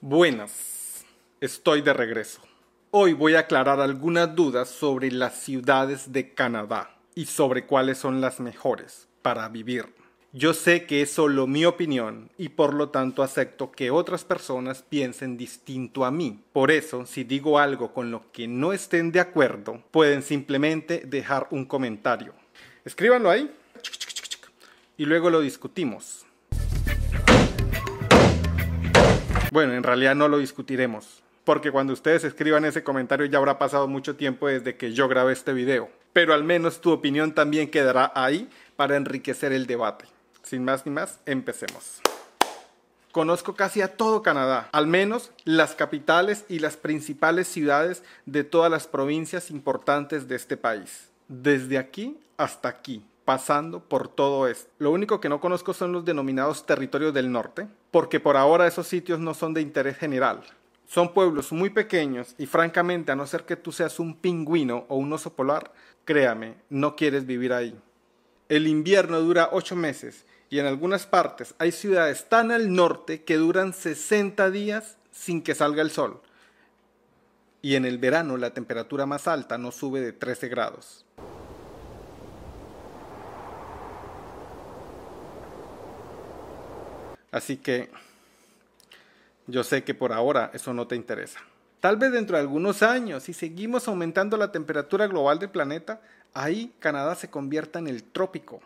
Buenas, estoy de regreso. Hoy voy a aclarar algunas dudas sobre las ciudades de Canadá y sobre cuáles son las mejores para vivir. Yo sé que es solo mi opinión y por lo tanto acepto que otras personas piensen distinto a mí. Por eso, si digo algo con lo que no estén de acuerdo, pueden simplemente dejar un comentario. Escríbanlo ahí y luego lo discutimos. Bueno, en realidad no lo discutiremos, porque cuando ustedes escriban ese comentario ya habrá pasado mucho tiempo desde que yo grabé este video, pero al menos tu opinión también quedará ahí para enriquecer el debate. Sin más ni más, empecemos. Conozco casi a todo Canadá, al menos las capitales y las principales ciudades de todas las provincias importantes de este país. Desde aquí hasta aquí, pasando por todo esto. Lo único que no conozco son los denominados territorios del norte, porque por ahora esos sitios no son de interés general. Son pueblos muy pequeños y francamente, a no ser que tú seas un pingüino o un oso polar, créame, no quieres vivir ahí. El invierno dura ocho meses y en algunas partes hay ciudades tan al norte que duran 60 días sin que salga el sol. Y en el verano la temperatura más alta no sube de 13 grados. Así que yo sé que por ahora eso no te interesa. Tal vez dentro de algunos años, si seguimos aumentando la temperatura global del planeta, ahí Canadá se convierta en el trópico.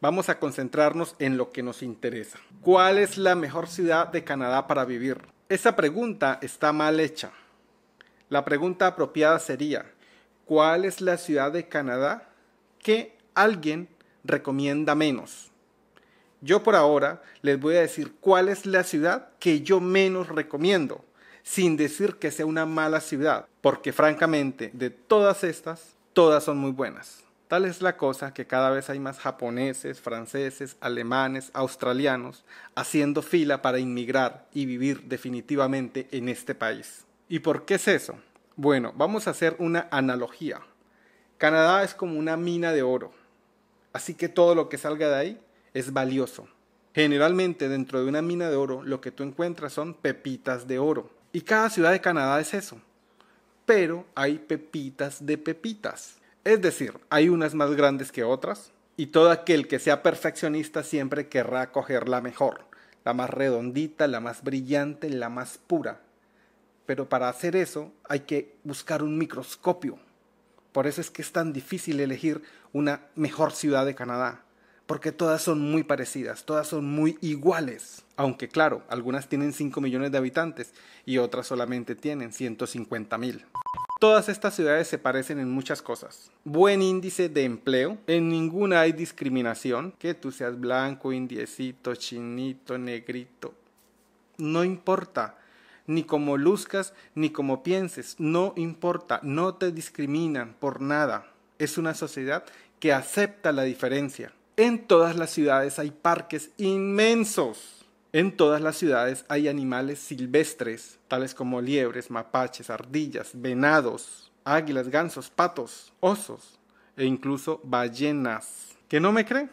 Vamos a concentrarnos en lo que nos interesa. ¿Cuál es la mejor ciudad de Canadá para vivir? Esa pregunta está mal hecha. La pregunta apropiada sería, ¿cuál es la ciudad de Canadá que alguien recomienda menos? Yo por ahora les voy a decir cuál es la ciudad que yo menos recomiendo, sin decir que sea una mala ciudad, porque francamente de todas estas, todas son muy buenas. Tal es la cosa que cada vez hay más japoneses, franceses, alemanes, australianos haciendo fila para inmigrar y vivir definitivamente en este país. ¿Y por qué es eso? Bueno, vamos a hacer una analogía. Canadá es como una mina de oro, así que todo lo que salga de ahí es valioso. Generalmente dentro de una mina de oro lo que tú encuentras son pepitas de oro. Y cada ciudad de Canadá es eso. Pero hay pepitas de pepitas. Es decir, hay unas más grandes que otras y todo aquel que sea perfeccionista siempre querrá coger la mejor, la más redondita, la más brillante, la más pura. Pero para hacer eso hay que buscar un microscopio. Por eso es que es tan difícil elegir una mejor ciudad de Canadá porque todas son muy parecidas, todas son muy iguales. Aunque claro, algunas tienen 5 millones de habitantes y otras solamente tienen 150 mil. Todas estas ciudades se parecen en muchas cosas. Buen índice de empleo, en ninguna hay discriminación, que tú seas blanco, indiecito, chinito, negrito. No importa, ni como luzcas, ni como pienses, no importa, no te discriminan por nada. Es una sociedad que acepta la diferencia. En todas las ciudades hay parques inmensos. En todas las ciudades hay animales silvestres, tales como liebres, mapaches, ardillas, venados, águilas, gansos, patos, osos e incluso ballenas. ¿Que no me cree?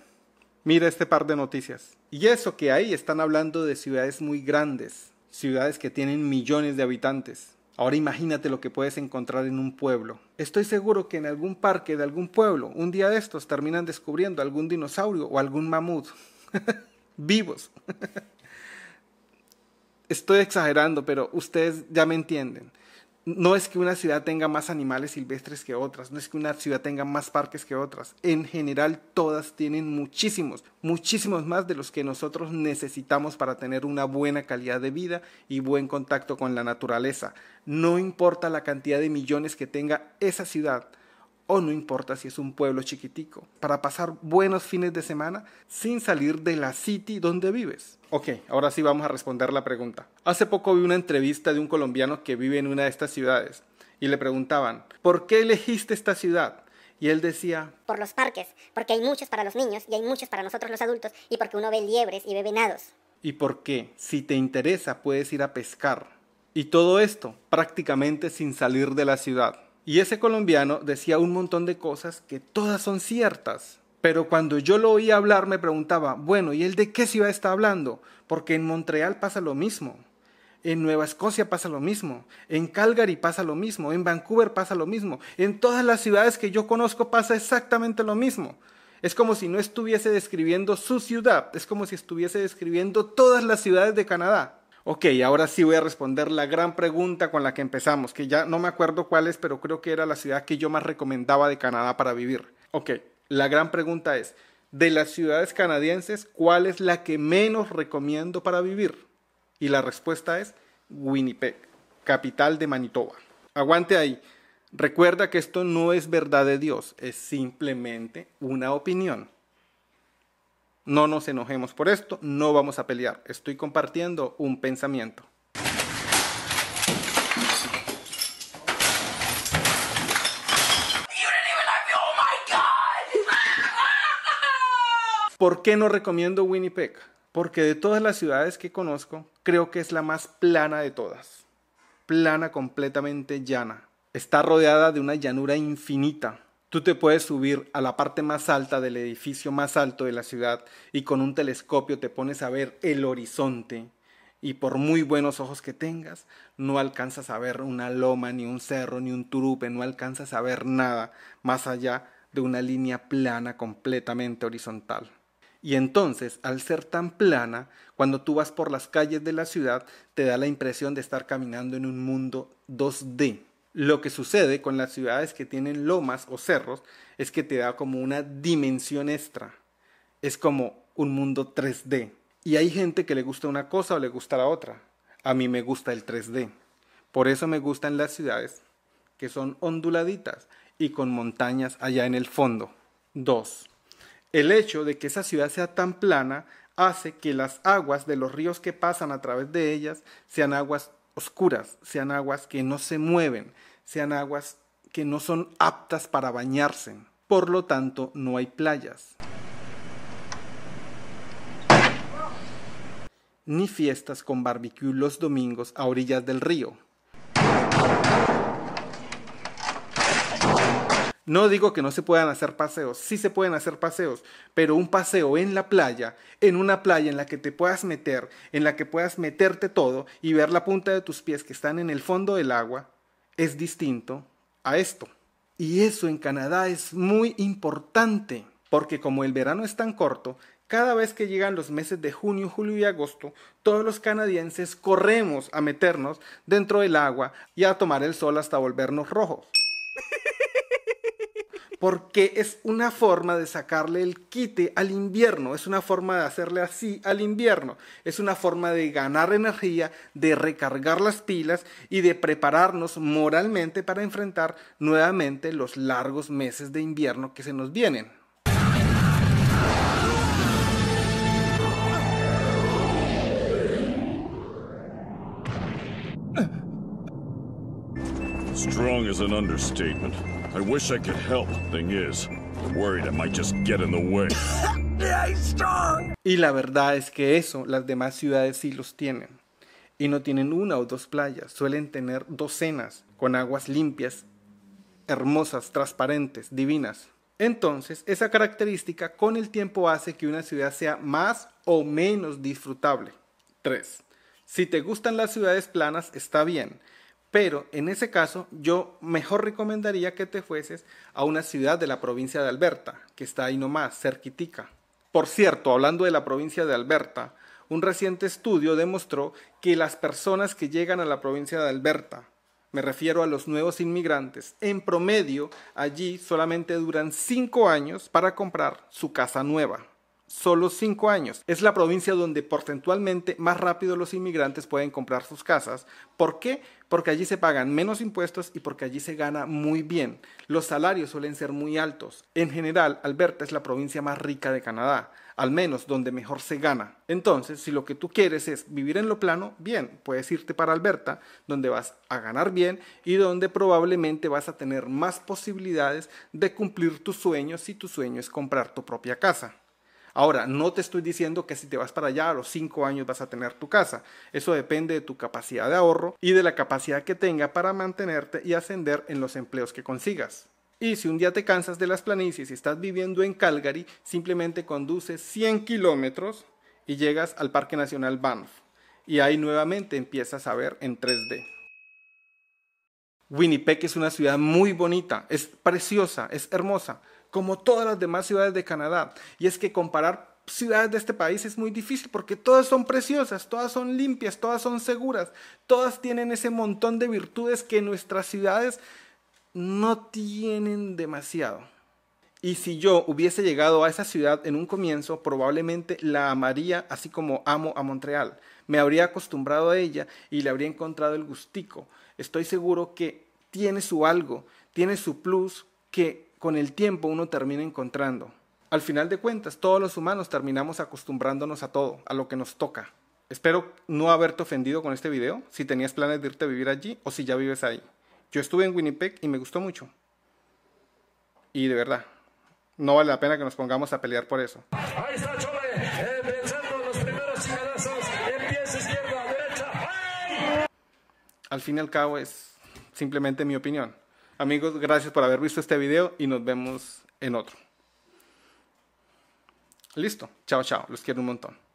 Mira este par de noticias. Y eso que ahí están hablando de ciudades muy grandes, ciudades que tienen millones de habitantes, Ahora imagínate lo que puedes encontrar en un pueblo. Estoy seguro que en algún parque de algún pueblo, un día de estos terminan descubriendo algún dinosaurio o algún mamut. Vivos. Estoy exagerando, pero ustedes ya me entienden no es que una ciudad tenga más animales silvestres que otras, no es que una ciudad tenga más parques que otras. En general, todas tienen muchísimos, muchísimos más de los que nosotros necesitamos para tener una buena calidad de vida y buen contacto con la naturaleza. No importa la cantidad de millones que tenga esa ciudad, o no importa si es un pueblo chiquitico, para pasar buenos fines de semana sin salir de la city donde vives. Ok, ahora sí vamos a responder la pregunta. Hace poco vi una entrevista de un colombiano que vive en una de estas ciudades y le preguntaban, ¿por qué elegiste esta ciudad? Y él decía... Por los parques, porque hay muchos para los niños y hay muchos para nosotros los adultos y porque uno ve liebres y ve venados. ¿Y por qué? Si te interesa puedes ir a pescar. Y todo esto prácticamente sin salir de la ciudad. Y ese colombiano decía un montón de cosas que todas son ciertas. Pero cuando yo lo oía hablar me preguntaba, bueno, ¿y él de qué ciudad está hablando? Porque en Montreal pasa lo mismo, en Nueva Escocia pasa lo mismo, en Calgary pasa lo mismo, en Vancouver pasa lo mismo, en todas las ciudades que yo conozco pasa exactamente lo mismo. Es como si no estuviese describiendo su ciudad, es como si estuviese describiendo todas las ciudades de Canadá. Ok, ahora sí voy a responder la gran pregunta con la que empezamos, que ya no me acuerdo cuál es, pero creo que era la ciudad que yo más recomendaba de Canadá para vivir. Ok, la gran pregunta es, de las ciudades canadienses, ¿cuál es la que menos recomiendo para vivir? Y la respuesta es Winnipeg, capital de Manitoba. Aguante ahí. Recuerda que esto no es verdad de Dios, es simplemente una opinión. No nos enojemos por esto, no vamos a pelear. Estoy compartiendo un pensamiento. ¿Por qué no recomiendo Winnipeg? Porque de todas las ciudades que conozco, creo que es la más plana de todas. Plana completamente llana. Está rodeada de una llanura infinita, Tú te puedes subir a la parte más alta del edificio más alto de la ciudad y con un telescopio te pones a ver el horizonte y por muy buenos ojos que tengas, no alcanzas a ver una loma, ni un cerro, ni un turupe, no alcanzas a ver nada más allá de una línea plana completamente horizontal. Y entonces, al ser tan plana, cuando tú vas por las calles de la ciudad, te da la impresión de estar caminando en un mundo 2D, lo que sucede con las ciudades que tienen lomas o cerros es que te da como una dimensión extra. Es como un mundo 3D. Y hay gente que le gusta una cosa o le gusta la otra. A mí me gusta el 3D. Por eso me gustan las ciudades que son onduladitas y con montañas allá en el fondo. 2. El hecho de que esa ciudad sea tan plana hace que las aguas de los ríos que pasan a través de ellas sean aguas oscuras, sean aguas que no se mueven, sean aguas que no son aptas para bañarse. Por lo tanto, no hay playas. Ni fiestas con barbecue los domingos a orillas del río. No digo que no se puedan hacer paseos, sí se pueden hacer paseos, pero un paseo en la playa, en una playa en la que te puedas meter, en la que puedas meterte todo y ver la punta de tus pies que están en el fondo del agua, es distinto a esto. Y eso en Canadá es muy importante, porque como el verano es tan corto, cada vez que llegan los meses de junio, julio y agosto, todos los canadienses corremos a meternos dentro del agua y a tomar el sol hasta volvernos rojos. porque es una forma de sacarle el quite al invierno, es una forma de hacerle así al invierno, es una forma de ganar energía, de recargar las pilas y de prepararnos moralmente para enfrentar nuevamente los largos meses de invierno que se nos vienen. Strong an understatement. I wish I could help, Y la verdad es que eso las demás ciudades sí los tienen. Y no tienen una o dos playas, suelen tener docenas, con aguas limpias, hermosas, transparentes, divinas. Entonces, esa característica con el tiempo hace que una ciudad sea más o menos disfrutable. 3. Si te gustan las ciudades planas, está bien, pero en ese caso, yo mejor recomendaría que te fueses a una ciudad de la provincia de Alberta, que está ahí nomás, cerquitica. Por cierto, hablando de la provincia de Alberta, un reciente estudio demostró que las personas que llegan a la provincia de Alberta, me refiero a los nuevos inmigrantes, en promedio allí solamente duran cinco años para comprar su casa nueva. Solo cinco años. Es la provincia donde porcentualmente más rápido los inmigrantes pueden comprar sus casas. ¿Por qué? porque allí se pagan menos impuestos y porque allí se gana muy bien. Los salarios suelen ser muy altos. En general, Alberta es la provincia más rica de Canadá, al menos donde mejor se gana. Entonces, si lo que tú quieres es vivir en lo plano, bien, puedes irte para Alberta, donde vas a ganar bien y donde probablemente vas a tener más posibilidades de cumplir tus sueños si tu sueño es comprar tu propia casa. Ahora, no te estoy diciendo que si te vas para allá a los 5 años vas a tener tu casa. Eso depende de tu capacidad de ahorro y de la capacidad que tenga para mantenerte y ascender en los empleos que consigas. Y si un día te cansas de las planicies y estás viviendo en Calgary, simplemente conduces 100 kilómetros y llegas al Parque Nacional Banff. Y ahí nuevamente empiezas a ver en 3D. Winnipeg es una ciudad muy bonita, es preciosa, es hermosa, como todas las demás ciudades de Canadá. Y es que comparar ciudades de este país es muy difícil porque todas son preciosas, todas son limpias, todas son seguras, todas tienen ese montón de virtudes que nuestras ciudades no tienen demasiado. Y si yo hubiese llegado a esa ciudad en un comienzo, probablemente la amaría así como amo a Montreal. Me habría acostumbrado a ella y le habría encontrado el gustico. Estoy seguro que tiene su algo, tiene su plus que con el tiempo uno termina encontrando. Al final de cuentas, todos los humanos terminamos acostumbrándonos a todo, a lo que nos toca. Espero no haberte ofendido con este video, si tenías planes de irte a vivir allí o si ya vives ahí. Yo estuve en Winnipeg y me gustó mucho. Y de verdad, no vale la pena que nos pongamos a pelear por eso. Al fin y al cabo es simplemente mi opinión. Amigos, gracias por haber visto este video y nos vemos en otro. Listo. Chao, chao. Los quiero un montón.